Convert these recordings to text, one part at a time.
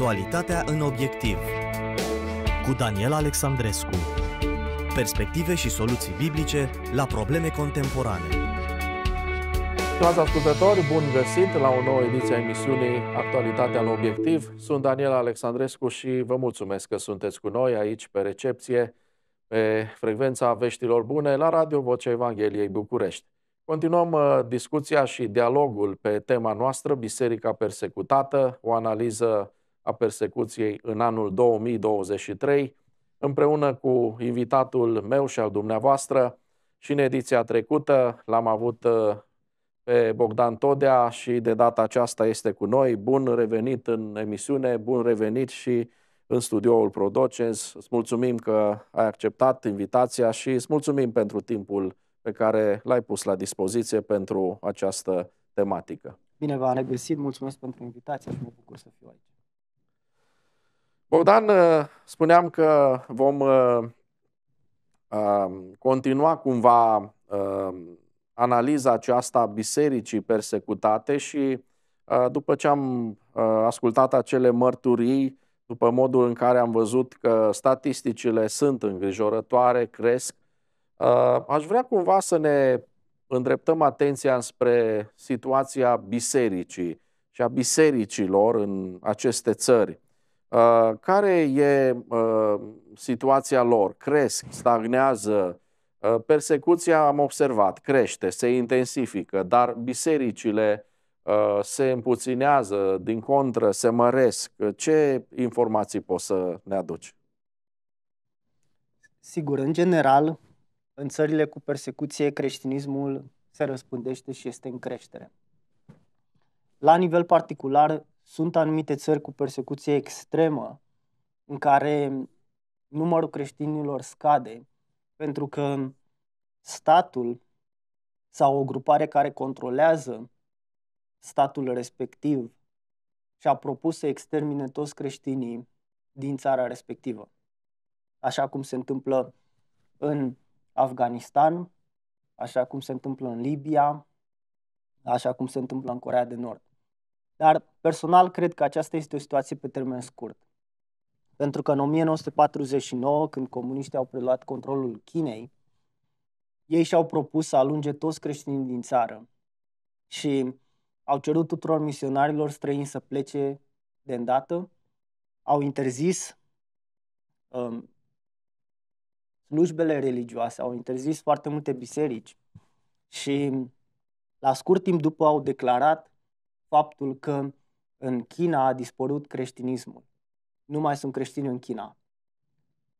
Actualitatea în obiectiv cu Daniel Alexandrescu Perspective și soluții biblice la probleme contemporane Stimați ascultători, bun găsit la o nouă ediție a emisiunii Actualitatea în obiectiv. Sunt Daniel Alexandrescu și vă mulțumesc că sunteți cu noi aici pe recepție pe frecvența veștilor bune la Radio Vocea Evangheliei București. Continuăm uh, discuția și dialogul pe tema noastră, Biserica Persecutată, o analiză a persecuției în anul 2023, împreună cu invitatul meu și al dumneavoastră. Și în ediția trecută l-am avut uh, pe Bogdan Todea și de data aceasta este cu noi. Bun revenit în emisiune, bun revenit și în studioul Prodocens. Îți mulțumim că ai acceptat invitația și îți mulțumim pentru timpul pe care l-ai pus la dispoziție pentru această tematică. Bine v-am regăsit, mulțumesc pentru invitație și mă bucur să fiu aici. Bogdan, uh, spuneam că vom uh, uh, continua cumva analiza aceasta bisericii persecutate și după ce am ascultat acele mărturii, după modul în care am văzut că statisticile sunt îngrijorătoare, cresc, aș vrea cumva să ne îndreptăm atenția spre situația bisericii și a bisericilor în aceste țări. Uh, care e uh, situația lor? Cresc, stagnează, uh, persecuția, am observat, crește, se intensifică, dar bisericile se împuținează, din contră, se măresc. Ce informații poți să ne aduci? Sigur, în general, în țările cu persecuție, creștinismul se răspândește și este în creștere. La nivel particular, sunt anumite țări cu persecuție extremă în care numărul creștinilor scade pentru că statul sau o grupare care controlează statul respectiv și-a propus să extermine toți creștinii din țara respectivă. Așa cum se întâmplă în Afganistan, așa cum se întâmplă în Libia, așa cum se întâmplă în Corea de Nord. Dar personal cred că aceasta este o situație pe termen scurt. Pentru că în 1949, când comuniștii au preluat controlul Chinei, ei și-au propus să alunge toți creștinii din țară și au cerut tuturor misionarilor străini să plece de îndată, au interzis um, slujbele religioase, au interzis foarte multe biserici și la scurt timp după au declarat faptul că în China a dispărut creștinismul. Nu mai sunt creștini în China.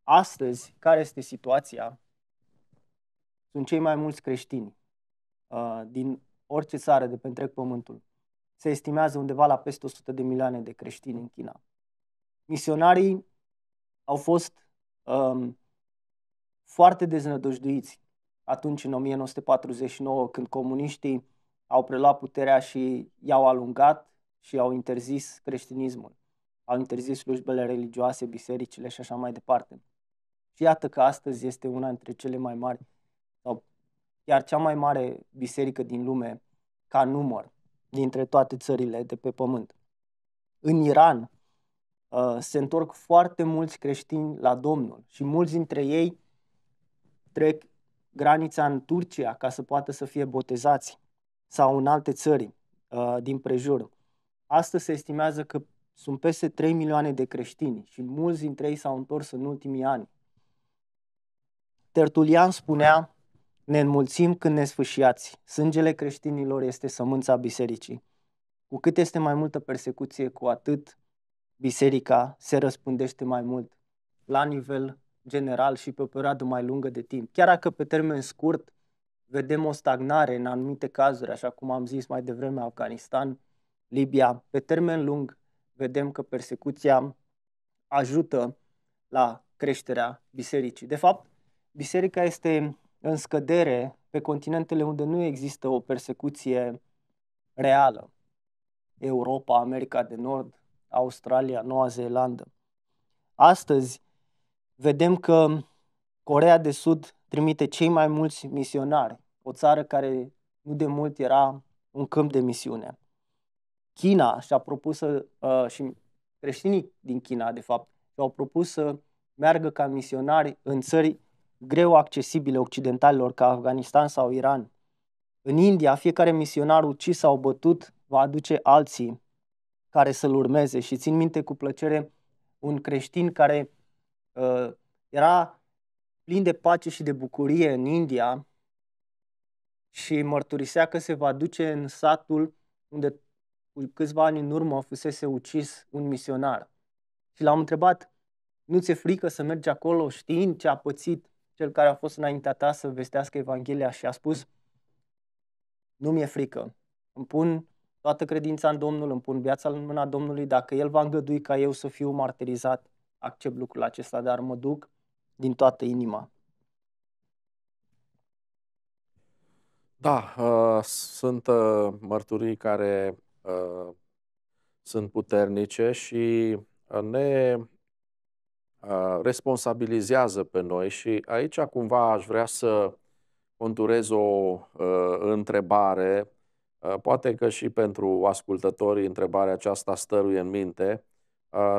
Astăzi, care este situația? Sunt cei mai mulți creștini uh, din orice țară de pe întreg pământul. Se estimează undeva la peste 100 de milioane de creștini în China. Misionarii au fost um, foarte deznădăjduiți atunci în 1949 când comuniștii au preluat puterea și i-au alungat și i-au interzis creștinismul. Au interzis slujbele religioase, bisericile și așa mai departe. Și iată că astăzi este una dintre cele mai mari, sau chiar cea mai mare biserică din lume ca număr dintre toate țările de pe pământ. În Iran uh, se întorc foarte mulți creștini la Domnul și mulți dintre ei trec granița în Turcia ca să poată să fie botezați sau în alte țări uh, din prejur. Astăzi se estimează că sunt peste 3 milioane de creștini și mulți dintre ei s-au întors în ultimii ani. Tertulian spunea, ne înmulțim când ne sfâșiați. Sângele creștinilor este sămânța bisericii. Cu cât este mai multă persecuție, cu atât biserica se răspândește mai mult la nivel general și pe o perioadă mai lungă de timp. Chiar dacă pe termen scurt vedem o stagnare în anumite cazuri, așa cum am zis mai devreme, Afganistan, Libia. Pe termen lung, vedem că persecuția ajută la creșterea bisericii. De fapt, biserica este în scădere pe continentele unde nu există o persecuție reală. Europa, America de Nord, Australia, Noua Zeelandă. Astăzi vedem că Corea de Sud trimite cei mai mulți misionari, o țară care nu de mult era un câmp de misiune. China și-a propus să, uh, și creștinii din China, de fapt, și-au propus să meargă ca misionari în țări greu accesibile occidentalilor, ca Afganistan sau Iran. În India, fiecare misionar ucis sau bătut va aduce alții care să-l urmeze și țin minte cu plăcere un creștin care uh, era plin de pace și de bucurie în India și mărturisea că se va duce în satul unde cu câțiva ani în urmă fusese ucis un misionar. Și l-am întrebat, nu ți-e frică să mergi acolo știind ce a pățit cel care a fost înaintea ta să vestească Evanghelia și a spus, nu mi-e frică, îmi pun toată credința în Domnul, îmi pun viața în mâna Domnului, dacă El va îngădui ca eu să fiu martirizat, accept lucrul acesta, dar mă duc din toată inima. Da, uh, sunt uh, mărturii care uh, sunt puternice și uh, ne uh, responsabilizează pe noi și aici cumva aș vrea să conturez o uh, întrebare, poate că și pentru ascultătorii întrebarea aceasta stăruie în minte,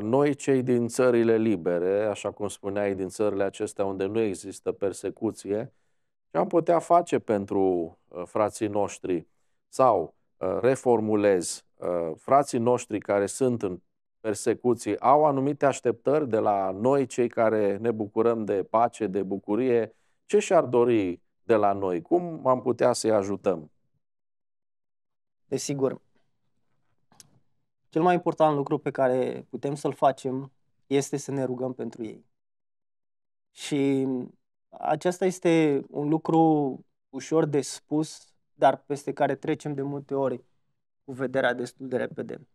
noi, cei din țările libere, așa cum spuneai, din țările acestea unde nu există persecuție, ce am putea face pentru frații noștri? Sau, reformulez, frații noștri care sunt în persecuții au anumite așteptări de la noi, cei care ne bucurăm de pace, de bucurie? Ce și-ar dori de la noi? Cum am putea să-i ajutăm? Desigur, cel mai important lucru pe care putem să-l facem este să ne rugăm pentru ei. Și acesta este un lucru ușor de spus, dar peste care trecem de multe ori cu vederea destul de repede.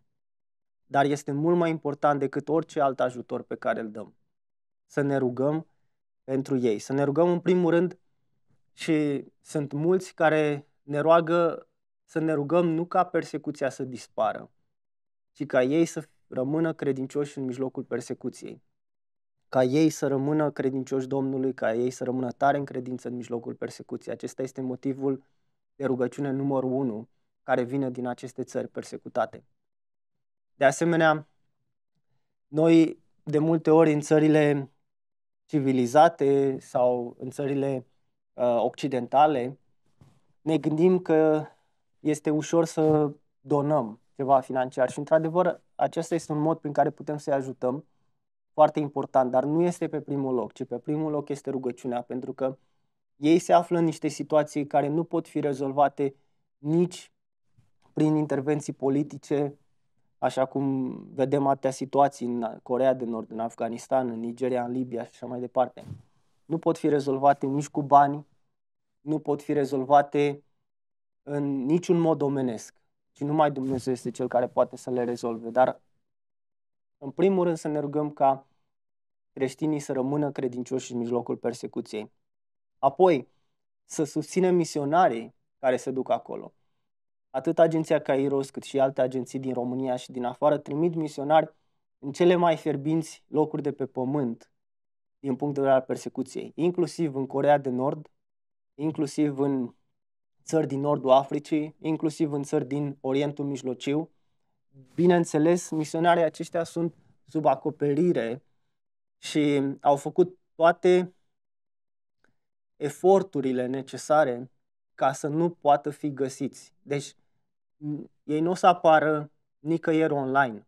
Dar este mult mai important decât orice alt ajutor pe care îl dăm. Să ne rugăm pentru ei. Să ne rugăm în primul rând și sunt mulți care ne roagă să ne rugăm nu ca persecuția să dispară, și ca ei să rămână credincioși în mijlocul persecuției, ca ei să rămână credincioși Domnului, ca ei să rămână tare în credință în mijlocul persecuției. Acesta este motivul de rugăciune numărul 1 care vine din aceste țări persecutate. De asemenea, noi de multe ori în țările civilizate sau în țările uh, occidentale ne gândim că este ușor să donăm, ceva financiar. Și, într-adevăr, acesta este un mod prin care putem să-i ajutăm, foarte important, dar nu este pe primul loc, ci pe primul loc este rugăciunea, pentru că ei se află în niște situații care nu pot fi rezolvate nici prin intervenții politice, așa cum vedem atâtea situații în Corea de Nord, în Afganistan, în Nigeria, în Libia și așa mai departe. Nu pot fi rezolvate nici cu bani, nu pot fi rezolvate în niciun mod omenesc și numai Dumnezeu este Cel care poate să le rezolve. Dar, în primul rând, să ne rugăm ca creștinii să rămână credincioși în mijlocul persecuției. Apoi, să susținem misionarii care se duc acolo. Atât agenția Cairos, cât și alte agenții din România și din afară trimit misionari în cele mai fierbinți locuri de pe pământ din punct de vedere al persecuției, inclusiv în Corea de Nord, inclusiv în țări din nordul Africii, inclusiv în țări din Orientul Mijlociu. Bineînțeles, misionarii aceștia sunt sub acoperire și au făcut toate eforturile necesare ca să nu poată fi găsiți. Deci, ei nu o să apară nicăieri online.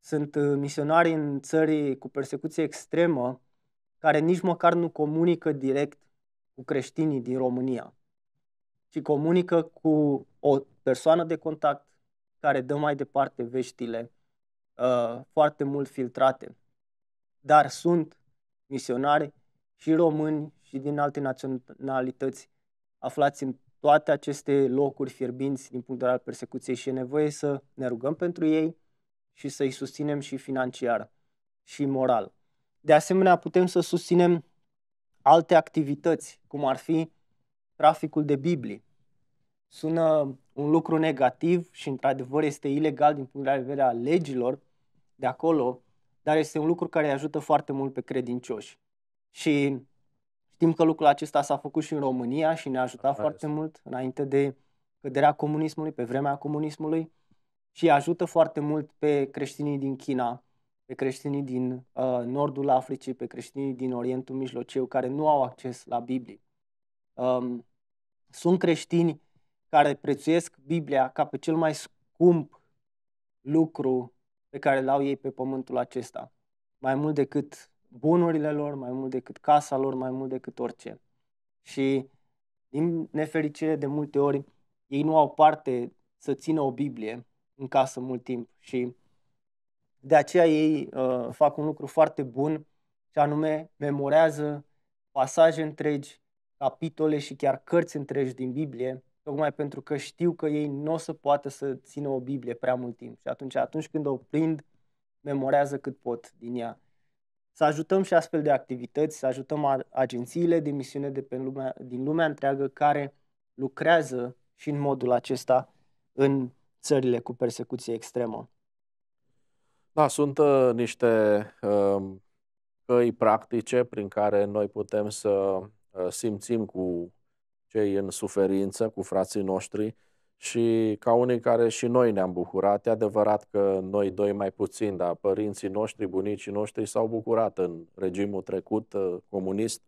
Sunt uh, misionari în țări cu persecuție extremă care nici măcar nu comunică direct cu creștinii din România și comunică cu o persoană de contact care dă mai departe veștile uh, foarte mult filtrate. Dar sunt misionari și români și din alte naționalități aflați în toate aceste locuri fierbinți din punct de vedere al persecuției și e nevoie să ne rugăm pentru ei și să-i susținem și financiar și moral. De asemenea, putem să susținem alte activități, cum ar fi traficul de biblie sună un lucru negativ și într-adevăr este ilegal din punct de vedere al legilor de acolo, dar este un lucru care ajută foarte mult pe credincioși. Și știm că lucrul acesta s-a făcut și în România și ne-a ajutat Asta foarte este. mult înainte de căderea comunismului, pe vremea comunismului și ajută foarte mult pe creștinii din China, pe creștinii din uh, nordul Africii, pe creștinii din Orientul Mijlociu care nu au acces la Biblie. Um, sunt creștini care prețuiesc Biblia ca pe cel mai scump lucru pe care l-au ei pe pământul acesta. Mai mult decât bunurile lor, mai mult decât casa lor, mai mult decât orice. Și din nefericire, de multe ori, ei nu au parte să țină o Biblie în casă mult timp și de aceea ei uh, fac un lucru foarte bun și anume memorează pasaje întregi, capitole și chiar cărți întregi din Biblie tocmai pentru că știu că ei nu o să poată să țină o Biblie prea mult timp. Și atunci, atunci când o prind, memorează cât pot din ea. Să ajutăm și astfel de activități, să ajutăm agențiile de misiune de pe lumea, din lumea întreagă care lucrează și în modul acesta în țările cu persecuție extremă. Da, sunt uh, niște uh, căi practice prin care noi putem să uh, simțim cu cei în suferință cu frații noștri și ca unii care și noi ne-am bucurat. E adevărat că noi doi mai puțin, dar părinții noștri, bunicii noștri s-au bucurat în regimul trecut uh, comunist,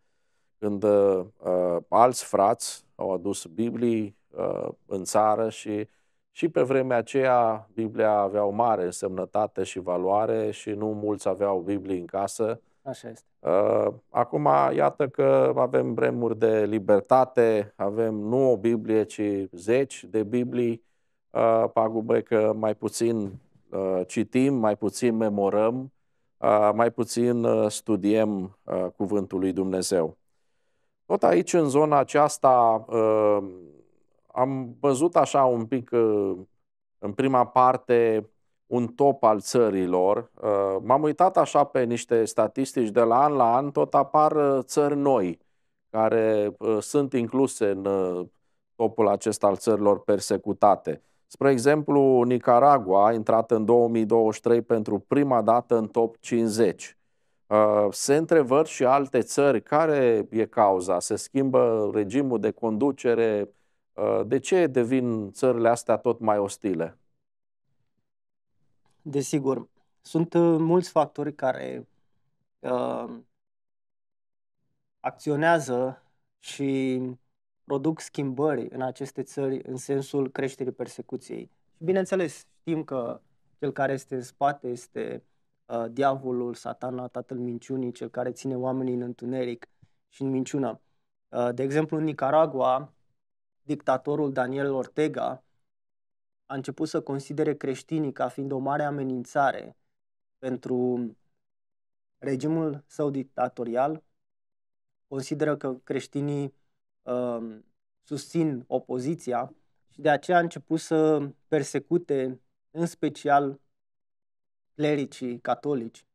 când uh, uh, alți frați au adus Biblii uh, în țară și și pe vremea aceea Biblia avea o mare însemnătate și valoare și nu mulți aveau Biblii în casă Așa este. Ă, acum, iată că avem vremuri de libertate, avem nu o Biblie, ci zeci de Biblii. Ă, Pagube că mai puțin ă, citim, mai puțin memorăm, mai puțin studiem Cuvântul lui Dumnezeu. Tot aici, în zona aceasta, am văzut așa un pic în prima parte un top al țărilor. Uh, m-am uitat așa pe niște statistici de la an la an, tot apar uh, țări noi care uh, sunt incluse în topul acesta al țărilor persecutate. Spre exemplu, Nicaragua a intrat în 2023 pentru prima dată în top 50. Se întrevăr și alte țări. Care e cauza? Se schimbă regimul de conducere? De ce devin țările astea tot mai ostile? Desigur, sunt uh, mulți factori care uh, acționează și produc schimbări în aceste țări în sensul creșterii persecuției. Și bineînțeles, știm că cel care este în spate este uh, diavolul, satana, tatăl minciunii, cel care ține oamenii în întuneric și în minciună. Uh, de exemplu, în Nicaragua, dictatorul Daniel Ortega a început să considere creștinii ca fiind o mare amenințare pentru regimul său dictatorial, consideră că creștinii uh, susțin opoziția și de aceea a început să persecute în special clericii catolici.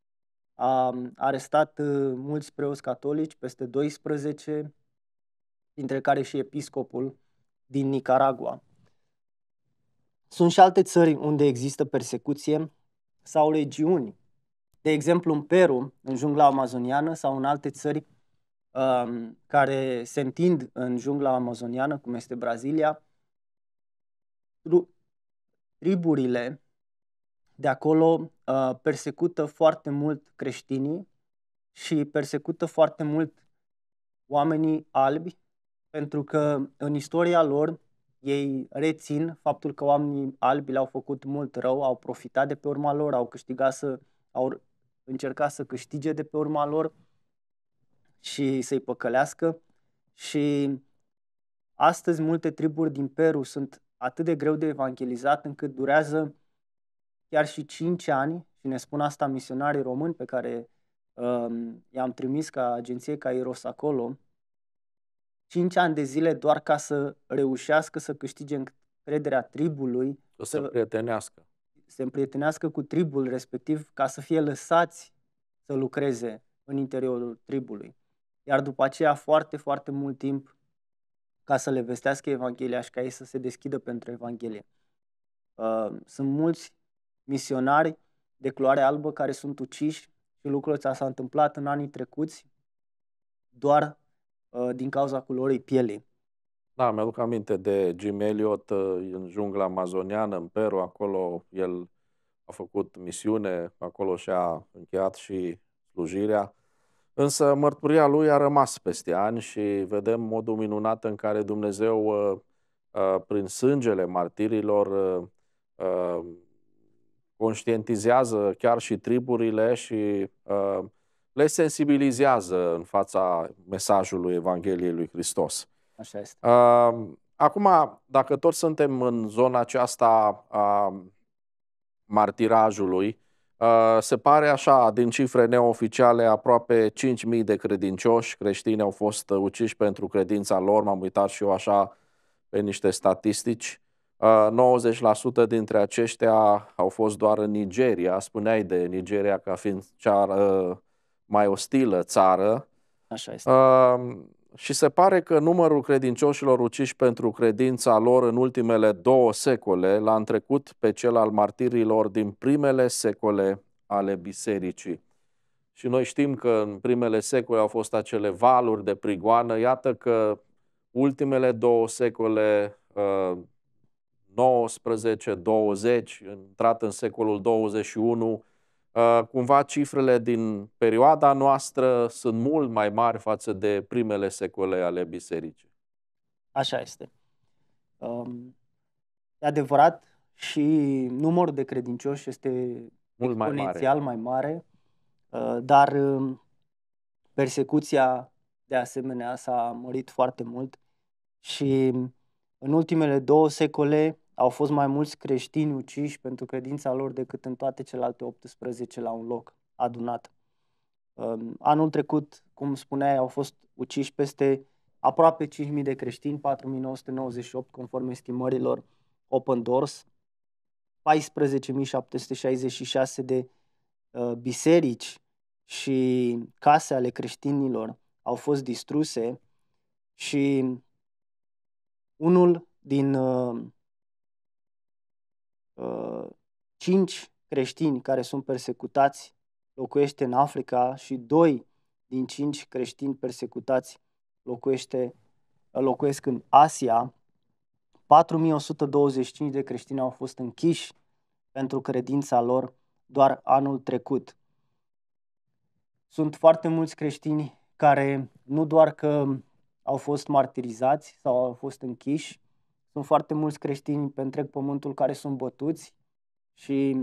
A um, arestat uh, mulți preoți catolici, peste 12, dintre care și episcopul din Nicaragua. Sunt și alte țări unde există persecuție sau legiuni. De exemplu, în Peru, în jungla amazoniană, sau în alte țări um, care se întind în jungla amazoniană, cum este Brazilia, triburile de acolo uh, persecută foarte mult creștinii și persecută foarte mult oamenii albi, pentru că în istoria lor ei rețin faptul că oamenii albi le-au făcut mult rău, au profitat de pe urma lor, au câștigat să, au încercat să câștige de pe urma lor și să-i păcălească și astăzi multe triburi din Peru sunt atât de greu de evangelizat încât durează chiar și 5 ani și ne spun asta misionarii români pe care um, i-am trimis ca agenție Kairos acolo, 5 ani de zile doar ca să reușească să câștige încrederea tribului. să să, să împrietenească. Se împrietenească cu tribul respectiv ca să fie lăsați să lucreze în interiorul tribului. Iar după aceea foarte, foarte mult timp ca să le vestească Evanghelia și ca ei să se deschidă pentru Evanghelie. Uh, sunt mulți misionari de culoare albă care sunt uciși și lucrul ăsta s-a întâmplat în anii trecuți doar Uh, din cauza culorii pielii. Da, mi-aduc aminte de Jim Elliot uh, în jungla amazoniană, în Peru, acolo el a făcut misiune, acolo și-a încheiat și slujirea, însă mărturia lui a rămas peste ani și vedem modul minunat în care Dumnezeu, uh, prin sângele martirilor, conștientizează chiar și triburile și le sensibilizează în fața mesajului Evangheliei lui Hristos. Așa este. Acum, dacă tot suntem în zona aceasta a martirajului, se pare așa, din cifre neoficiale, aproape 5.000 de credincioși creștini au fost uciși pentru credința lor. M-am uitat și eu așa pe niște statistici. 90% dintre aceștia au fost doar în Nigeria. Spuneai de Nigeria ca fiind cea, mai ostilă țară. Așa este. Uh, și se pare că numărul credincioșilor uciși pentru credința lor în ultimele două secole l-a întrecut pe cel al martirilor din primele secole ale bisericii. Și noi știm că în primele secole au fost acele valuri de prigoană. Iată că ultimele două secole, 19-20, uh, intrat în secolul 21, Uh, cumva cifrele din perioada noastră sunt mult mai mari față de primele secole ale bisericii. Așa este. Um, e adevărat și numărul de credincioși este mult mai mare. mai mare, uh, dar um, persecuția de asemenea s-a mărit foarte mult și um, în ultimele două secole au fost mai mulți creștini uciși pentru credința lor decât în toate celelalte 18 la un loc adunat. Anul trecut, cum spuneai, au fost uciși peste aproape 5.000 de creștini, 4.998 conform estimărilor Open Doors, 14.766 de ă, biserici și case ale creștinilor au fost distruse și unul din ă, Uh, cinci creștini care sunt persecutați locuiește în Africa și doi din cinci creștini persecutați locuiește, locuiesc în Asia. 4125 de creștini au fost închiși pentru credința lor doar anul trecut. Sunt foarte mulți creștini care nu doar că au fost martirizați sau au fost închiși, sunt foarte mulți creștini pe întreg pământul care sunt bătuți și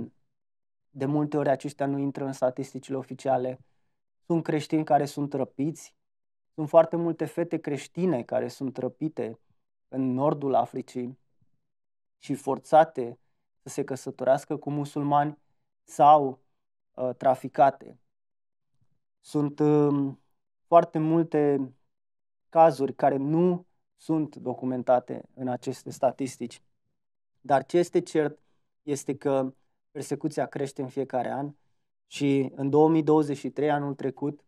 de multe ori aceștia nu intră în statisticile oficiale. Sunt creștini care sunt răpiți. Sunt foarte multe fete creștine care sunt răpite în nordul Africii și forțate să se căsătorească cu musulmani sau uh, traficate. Sunt uh, foarte multe cazuri care nu sunt documentate în aceste statistici. Dar ce este cert este că persecuția crește în fiecare an și în 2023, anul trecut,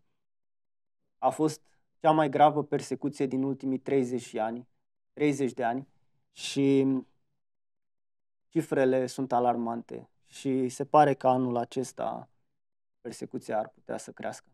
a fost cea mai gravă persecuție din ultimii 30 de ani, 30 de ani și cifrele sunt alarmante și se pare că anul acesta persecuția ar putea să crească.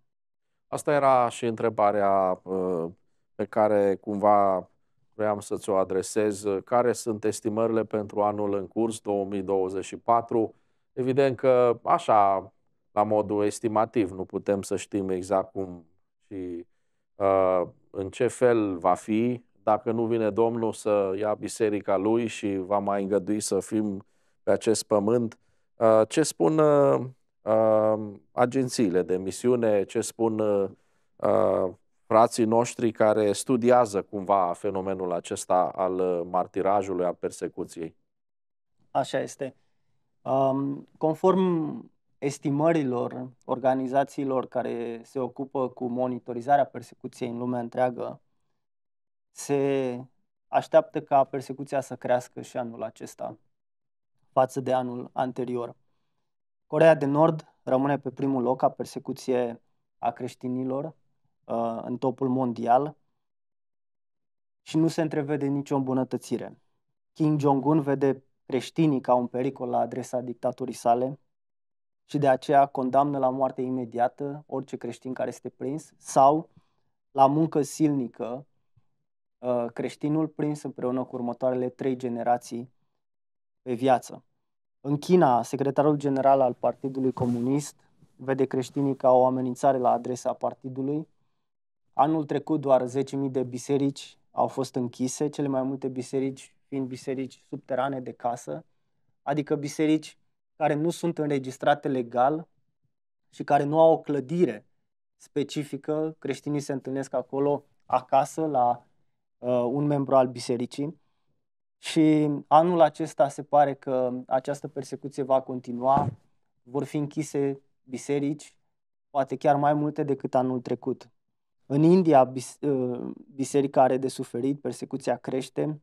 Asta era și întrebarea uh, pe care cumva vreau să-ți o adresez. Uh, care sunt estimările pentru anul în curs 2024? Evident că așa, la modul estimativ, nu putem să știm exact cum și uh, în ce fel va fi, dacă nu vine Domnul să ia biserica lui și va mai îngădui să fim pe acest pământ. Uh, ce spun uh, uh agențiile de misiune, ce spun uh, uh frații noștri care studiază cumva fenomenul acesta al uh, martirajului, al persecuției. Așa este. Um, conform estimărilor organizațiilor care se ocupă cu monitorizarea persecuției în lumea întreagă, se așteaptă ca persecuția să crească și anul acesta față de anul anterior. Corea de Nord rămâne pe primul loc ca persecuție a creștinilor, Uh, în topul mondial și nu se întrevede nicio îmbunătățire. Kim Jong-un vede creștinii ca un pericol la adresa dictaturii sale și de aceea condamnă la moarte imediată orice creștin care este prins sau la muncă silnică uh, creștinul prins împreună cu următoarele trei generații pe viață. În China, secretarul general al Partidului Comunist vede creștinii ca o amenințare la adresa partidului Anul trecut doar 10.000 de biserici au fost închise, cele mai multe biserici fiind biserici subterane de casă, adică biserici care nu sunt înregistrate legal și care nu au o clădire specifică. Creștinii se întâlnesc acolo acasă la uh, un membru al bisericii. Și anul acesta se pare că această persecuție va continua, vor fi închise biserici, poate chiar mai multe decât anul trecut. În India, ă, biserica are de suferit, persecuția crește.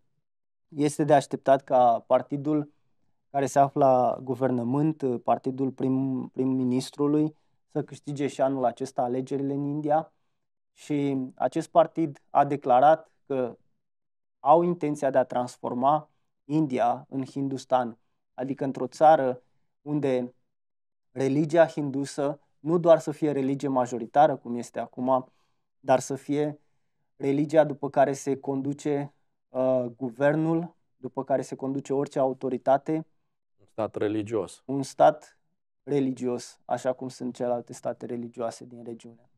Este de așteptat ca partidul care se află la guvernământ, partidul prim, prim-ministrului, să câștige și anul acesta alegerile în India. Și acest partid a declarat că au intenția de a transforma India în Hindustan, adică într-o țară unde religia hindusă nu doar să fie religie majoritară, cum este acum, dar să fie religia după care se conduce uh, guvernul, după care se conduce orice autoritate. Un stat religios. Un stat religios, așa cum sunt celelalte state religioase din regiune.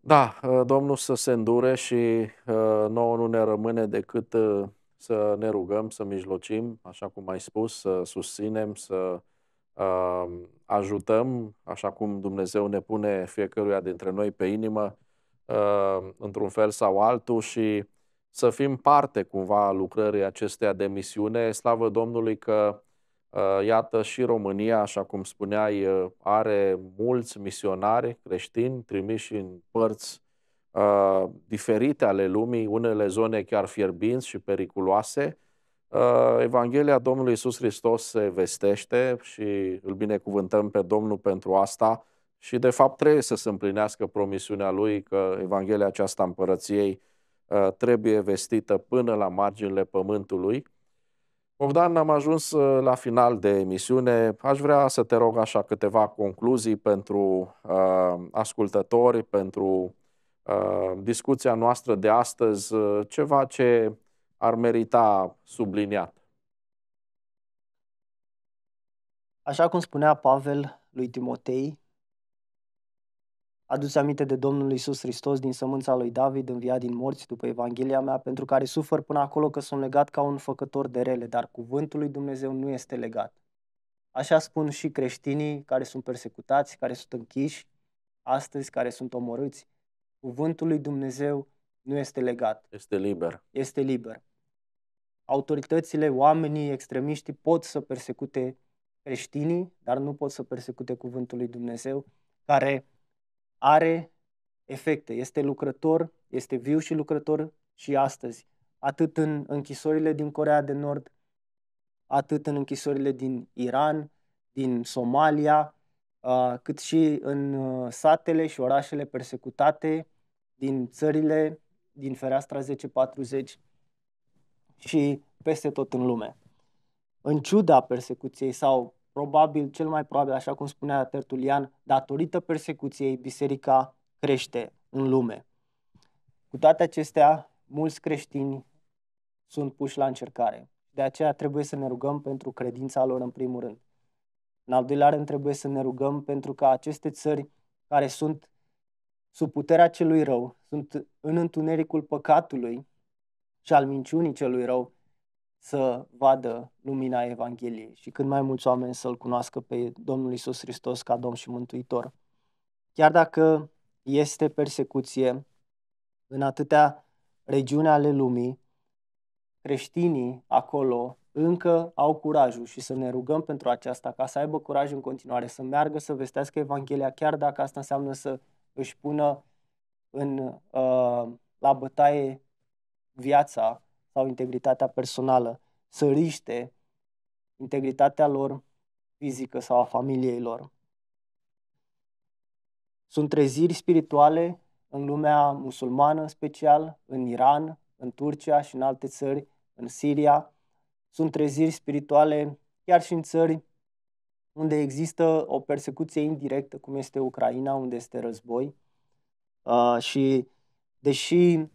Da, uh, Domnul să se îndure și uh, nouă nu ne rămâne decât uh, să ne rugăm, să mijlocim, așa cum ai spus, să susținem, să ajutăm, așa cum Dumnezeu ne pune fiecăruia dintre noi pe inimă, uh, într-un fel sau altul și să fim parte cumva a lucrării acesteia de misiune. Slavă Domnului că, uh, iată, și România, așa cum spuneai, uh, are mulți misionari creștini trimiși în părți diferite ale lumii, unele zone chiar fierbinți și periculoase, Uh, Evanghelia Domnului Isus Hristos se vestește și îl binecuvântăm pe Domnul pentru asta și de fapt trebuie să se împlinească promisiunea lui că Evanghelia aceasta împărăției uh, trebuie vestită până la marginile pământului. Bogdan, am ajuns uh, la final de emisiune. Aș vrea să te rog așa câteva concluzii pentru uh, ascultători, pentru uh, discuția noastră de astăzi, ceva ce ar merita subliniat. Așa cum spunea Pavel lui Timotei, adus aminte de Domnul Isus Hristos din sămânța lui David, înviat din morți după Evanghelia mea, pentru care sufăr până acolo că sunt legat ca un făcător de rele, dar cuvântul lui Dumnezeu nu este legat. Așa spun și creștinii care sunt persecutați, care sunt închiși, astăzi care sunt omorâți. Cuvântul lui Dumnezeu nu este legat. Este liber. Este liber autoritățile, oamenii, extremiștii pot să persecute creștinii, dar nu pot să persecute cuvântul lui Dumnezeu, care are efecte, este lucrător, este viu și lucrător și astăzi, atât în închisorile din Corea de Nord, atât în închisorile din Iran, din Somalia, cât și în satele și orașele persecutate din țările din fereastra 1040 și peste tot în lume. În ciuda persecuției sau probabil, cel mai probabil, așa cum spunea Tertulian, datorită persecuției, biserica crește în lume. Cu toate acestea, mulți creștini sunt puși la încercare. De aceea trebuie să ne rugăm pentru credința lor în primul rând. În al doilea rând trebuie să ne rugăm pentru ca aceste țări care sunt sub puterea celui rău, sunt în întunericul păcatului, și al minciunii celui rău să vadă lumina Evangheliei și cât mai mulți oameni să-L cunoască pe Domnul Isus Hristos ca Domn și Mântuitor. Chiar dacă este persecuție în atâtea regiuni ale lumii, creștinii acolo încă au curajul și să ne rugăm pentru aceasta ca să aibă curaj în continuare, să meargă să vestească Evanghelia, chiar dacă asta înseamnă să își pună în, uh, la bătaie viața sau integritatea personală, să riște integritatea lor fizică sau a familiei lor. Sunt treziri spirituale în lumea musulmană în special, în Iran, în Turcia și în alte țări, în Siria. Sunt treziri spirituale chiar și în țări unde există o persecuție indirectă, cum este Ucraina, unde este război. Uh, și deși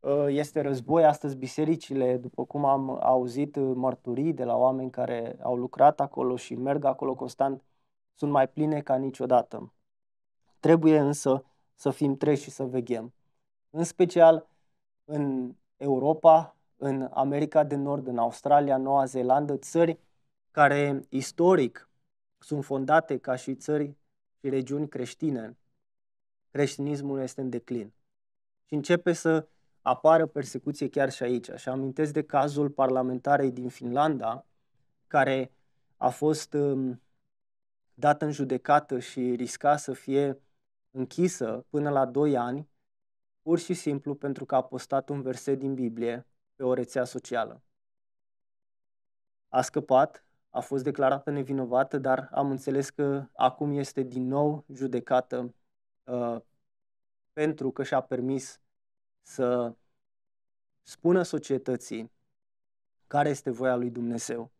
Uh, este război astăzi bisericile, după cum am auzit uh, mărturii de la oameni care au lucrat acolo și merg acolo constant, sunt mai pline ca niciodată. Trebuie însă să fim treci și să veghem. În special în Europa, în America de Nord, în Australia, Noua Zeelandă, țări care istoric sunt fondate ca și țări și regiuni creștine. Creștinismul este în declin și începe să apară persecuție chiar și aici. Și amintesc de cazul parlamentarei din Finlanda, care a fost um, dată în judecată și risca să fie închisă până la 2 ani, pur și simplu pentru că a postat un verset din Biblie pe o rețea socială. A scăpat, a fost declarată nevinovată, dar am înțeles că acum este din nou judecată uh, pentru că și-a permis să spună societății care este voia lui Dumnezeu.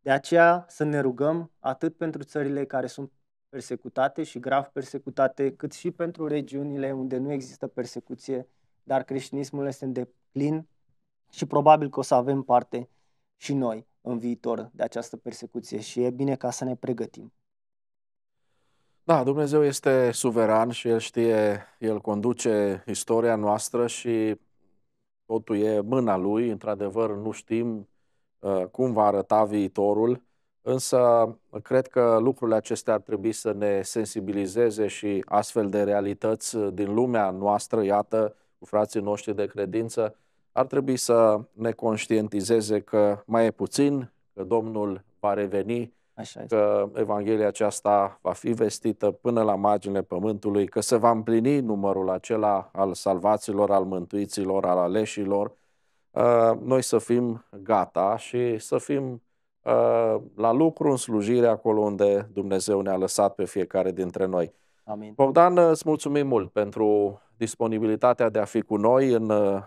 De aceea să ne rugăm atât pentru țările care sunt persecutate și grav persecutate, cât și pentru regiunile unde nu există persecuție, dar creștinismul este în deplin și probabil că o să avem parte și noi în viitor de această persecuție și e bine ca să ne pregătim. Da, Dumnezeu este suveran și El știe, El conduce istoria noastră și totul e mâna Lui. Într-adevăr, nu știm uh, cum va arăta viitorul, însă cred că lucrurile acestea ar trebui să ne sensibilizeze și astfel de realități uh, din lumea noastră, iată, cu frații noștri de credință, ar trebui să ne conștientizeze că mai e puțin, că Domnul va reveni, Așa este. că Evanghelia aceasta va fi vestită până la marginile pământului, că se va împlini numărul acela al salvaților, al mântuiților, al aleșilor, uh, noi să fim gata și să fim uh, la lucru în slujire acolo unde Dumnezeu ne-a lăsat pe fiecare dintre noi. Amin. Bogdan, îți mulțumim mult pentru disponibilitatea de a fi cu noi în uh,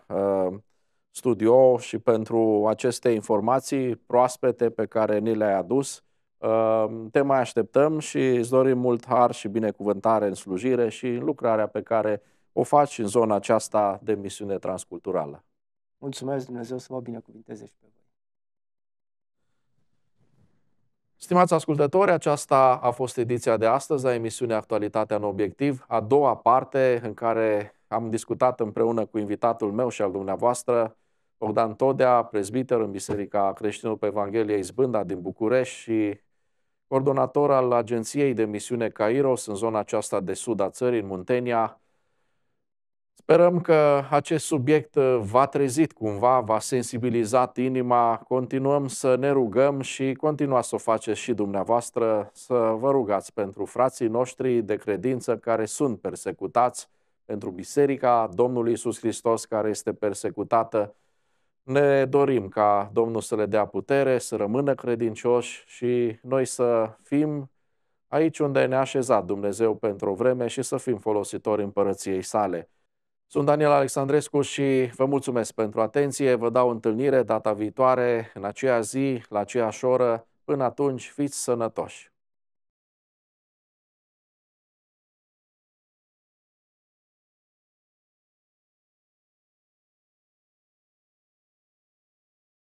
studio și pentru aceste informații proaspete pe care ni le-ai adus. Ehm, te mai așteptăm și îți dorim mult har și binecuvântare în slujire și în lucrarea pe care o faci în zona aceasta de misiune transculturală. Mulțumesc Dumnezeu să vă binecuvinteze și pe voi. Stimați ascultători, aceasta a fost ediția de astăzi a emisiunii Actualitatea în Obiectiv, a doua parte în care am discutat împreună cu invitatul meu și al dumneavoastră, Bogdan Todea, prezbiter în Biserica Creștinului pe Evanghelie Izbânda din București și coordonator al Agenției de Misiune Cairos în zona aceasta de sud a țării, în Muntenia. Sperăm că acest subiect uh, v-a trezit cumva, v-a sensibilizat inima. Continuăm să ne rugăm și continuați să o faceți și dumneavoastră, să vă rugați pentru frații noștri de credință care sunt persecutați, pentru Biserica Domnului Isus Hristos care este persecutată, ne dorim ca Domnul să le dea putere, să rămână credincioși și noi să fim aici unde ne-a așezat Dumnezeu pentru o vreme și să fim folositori împărăției sale. Sunt Daniel Alexandrescu și vă mulțumesc pentru atenție. Vă dau întâlnire data viitoare, în aceea zi, la aceeași oră. Până atunci, fiți sănătoși!